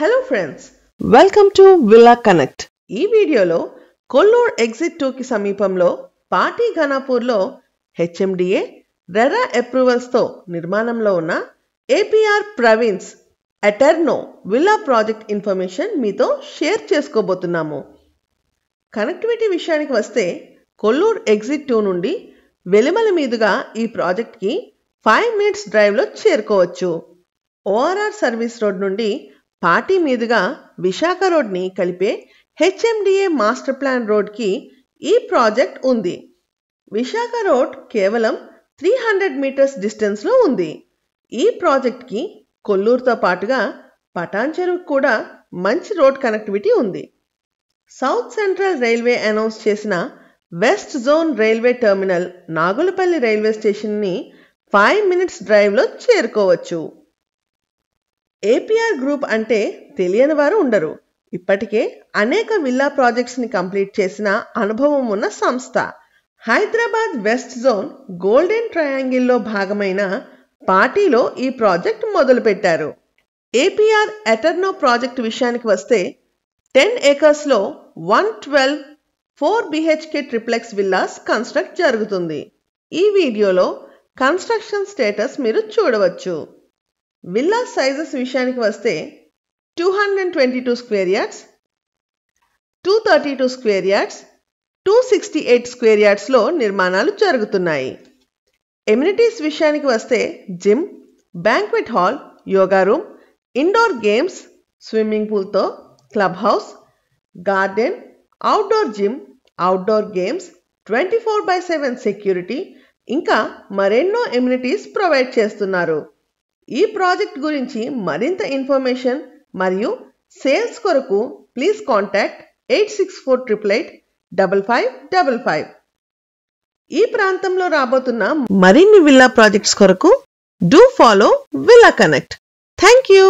hello friends welcome to villa connect ఈ వీడియోలో Kollur exit టూకి సమీపంలో పాటి ఘనాపూర్లో హెచ్ఎండిఏ రెరా అప్రూవల్స్తో నిర్మాణంలో ఉన్న APR Praveen's Eterno villa project information మీతో షేర్ చేసుకోబోతున్నాము కనెక్టివిటీ విషయానికి వస్తే కొల్లూర్ ఎగ్జిట్ టూ నుండి వెలిమల మీదుగా ఈ ప్రాజెక్ట్కి ఫైవ్ మినిట్స్ డ్రైవ్లో చేరుకోవచ్చు ఓఆర్ఆర్ సర్వీస్ రోడ్ నుండి పార్టీ మీదుగా విశాఖ రోడ్ని కలిపే హెచ్ఎండిఏ మాస్టర్ ప్లాన్ రోడ్కి ఈ ప్రాజెక్ట్ ఉంది విశాఖ రోడ్ కేవలం త్రీ హండ్రెడ్ మీటర్స్ డిస్టెన్స్లో ఉంది ఈ ప్రాజెక్ట్కి కొల్లూరుతో పాటుగా పటాన్చెరుకు కూడా మంచి రోడ్ కనెక్టివిటీ ఉంది సౌత్ సెంట్రల్ రైల్వే అనౌన్స్ చేసిన west zone railway terminal Nagulapalli railway స్టేషన్ని ఫైవ్ మినిట్స్ డ్రైవ్లో చేరుకోవచ్చు ఏపీఆర్ గ్రూప్ అంటే తెలియని వారు ఉండరు ఇప్పటికే అనేక విల్లా ప్రాజెక్ట్స్ని కంప్లీట్ చేసిన అనుభవం ఉన్న సంస్థ హైదరాబాద్ వెస్ట్ జోన్ గోల్డెన్ ట్రయాంగిల్లో భాగమైన పార్టీలో ఈ ప్రాజెక్ట్ మొదలుపెట్టారు ఏపీఆర్ ఎటర్నో ప్రాజెక్ట్ విషయానికి వస్తే టెన్ ఏకర్స్లో one twelve four BHK triplex villas construct జరుగుతుంది ఈ వీడియోలో కన్స్ట్రక్షన్ స్టేటస్ మీరు చూడవచ్చు విల్లా సైజెస్ విషయానికి వస్తే two hundred twenty two square yards two thirty two square yards two sixty eight square యార్డ్స్లో నిర్మాణాలు జరుగుతున్నాయి ఎమ్యూనిటీస్ విషయానికి వస్తే gym banquet hall yoga room indoor games swimming పూల్తో club house garden outdoor gym outdoor games twenty four by seven security ఇంకా మరెన్నో amenities provide చేస్తున్నారు ఈ ప్రాజెక్ట్ గురించి మరింత ఇన్ఫర్మేషన్ మరియు సేల్స్ కొరకు please contact eight six four triple eight double five double five ఈ ప్రాంతంలో రాబోతున్న మరిన్ని విల్లా ప్రాజెక్ట్స్ కొరకు do follow villa connect thank you